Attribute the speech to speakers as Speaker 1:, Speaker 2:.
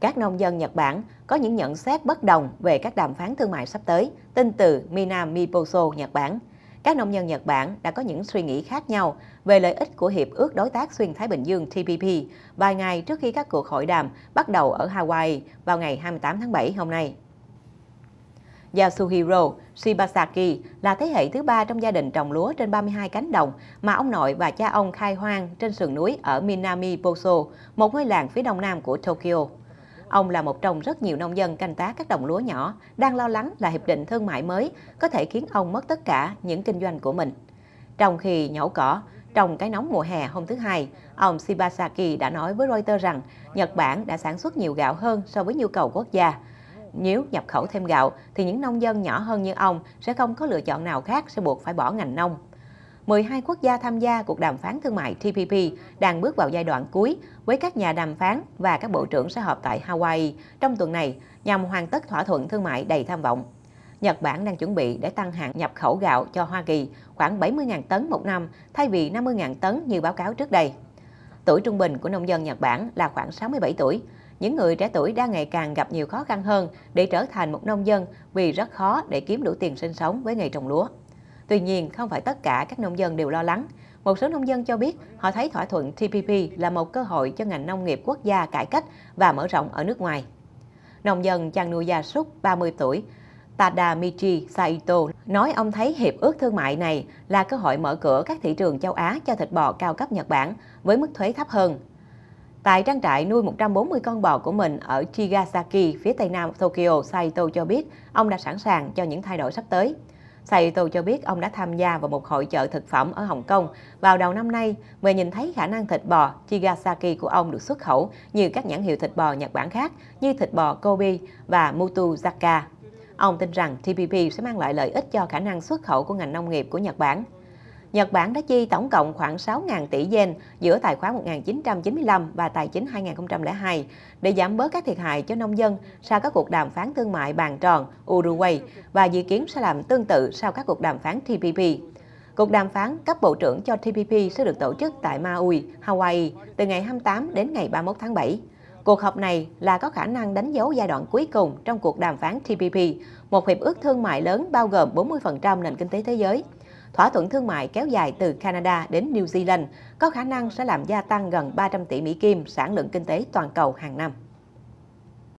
Speaker 1: các nông dân Nhật Bản có những nhận xét bất đồng về các đàm phán thương mại sắp tới, tin từ Minami Poso, Nhật Bản. Các nông dân Nhật Bản đã có những suy nghĩ khác nhau về lợi ích của Hiệp ước Đối tác Xuyên Thái Bình Dương TPP vài ngày trước khi các cuộc hội đàm bắt đầu ở Hawaii vào ngày 28 tháng 7 hôm nay. Yasuhiro Shibasaki là thế hệ thứ ba trong gia đình trồng lúa trên 32 cánh đồng mà ông nội và cha ông khai hoang trên sườn núi ở Minami Poso, một ngôi làng phía đông nam của Tokyo. Ông là một trong rất nhiều nông dân canh tác các đồng lúa nhỏ, đang lo lắng là hiệp định thương mại mới có thể khiến ông mất tất cả những kinh doanh của mình. Trong khi nhổ cỏ, trong cái nóng mùa hè hôm thứ Hai, ông Shibasaki đã nói với Reuters rằng Nhật Bản đã sản xuất nhiều gạo hơn so với nhu cầu quốc gia. Nếu nhập khẩu thêm gạo, thì những nông dân nhỏ hơn như ông sẽ không có lựa chọn nào khác sẽ buộc phải bỏ ngành nông. 12 quốc gia tham gia cuộc đàm phán thương mại TPP đang bước vào giai đoạn cuối với các nhà đàm phán và các bộ trưởng sẽ họp tại Hawaii trong tuần này nhằm hoàn tất thỏa thuận thương mại đầy tham vọng. Nhật Bản đang chuẩn bị để tăng hạn nhập khẩu gạo cho Hoa Kỳ khoảng 70.000 tấn một năm thay vì 50.000 tấn như báo cáo trước đây. Tuổi trung bình của nông dân Nhật Bản là khoảng 67 tuổi. Những người trẻ tuổi đang ngày càng gặp nhiều khó khăn hơn để trở thành một nông dân vì rất khó để kiếm đủ tiền sinh sống với nghề trồng lúa. Tuy nhiên, không phải tất cả các nông dân đều lo lắng. Một số nông dân cho biết họ thấy thỏa thuận TPP là một cơ hội cho ngành nông nghiệp quốc gia cải cách và mở rộng ở nước ngoài. Nông dân chăn nuôi gia súc 30 tuổi Tadamichi Saito nói ông thấy hiệp ước thương mại này là cơ hội mở cửa các thị trường châu Á cho thịt bò cao cấp Nhật Bản với mức thuế thấp hơn. Tại trang trại nuôi 140 con bò của mình ở Chigasaki, phía tây nam Tokyo, Saito cho biết ông đã sẵn sàng cho những thay đổi sắp tới. Saito cho biết ông đã tham gia vào một hội chợ thực phẩm ở Hồng Kông vào đầu năm nay và nhìn thấy khả năng thịt bò Chigasaki của ông được xuất khẩu như các nhãn hiệu thịt bò Nhật Bản khác như thịt bò Kobe và Mutuzaka. Ông tin rằng TPP sẽ mang lại lợi ích cho khả năng xuất khẩu của ngành nông nghiệp của Nhật Bản. Nhật Bản đã chi tổng cộng khoảng 6.000 tỷ yen giữa tài khoá 1995 và tài chính 2002 để giảm bớt các thiệt hại cho nông dân sau các cuộc đàm phán thương mại bàn tròn Uruguay và dự kiến sẽ làm tương tự sau các cuộc đàm phán TPP. Cuộc đàm phán cấp bộ trưởng cho TPP sẽ được tổ chức tại Maui, Hawaii từ ngày 28 đến ngày 31 tháng 7. Cuộc họp này là có khả năng đánh dấu giai đoạn cuối cùng trong cuộc đàm phán TPP, một hiệp ước thương mại lớn bao gồm 40% nền kinh tế thế giới thỏa thuận thương mại kéo dài từ Canada đến New Zealand có khả năng sẽ làm gia tăng gần 300 tỷ Mỹ Kim sản lượng kinh tế toàn cầu hàng năm.